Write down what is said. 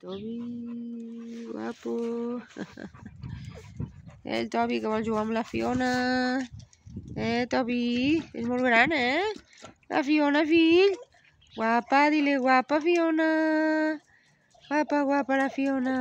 Tobi, guapo. El Toby que vol jugar amb la Fiona. Eh, Toby, és molt gran, eh? La Fiona, fill. Guapa, dile guapa, Fiona. Guapa, guapa, la Fiona.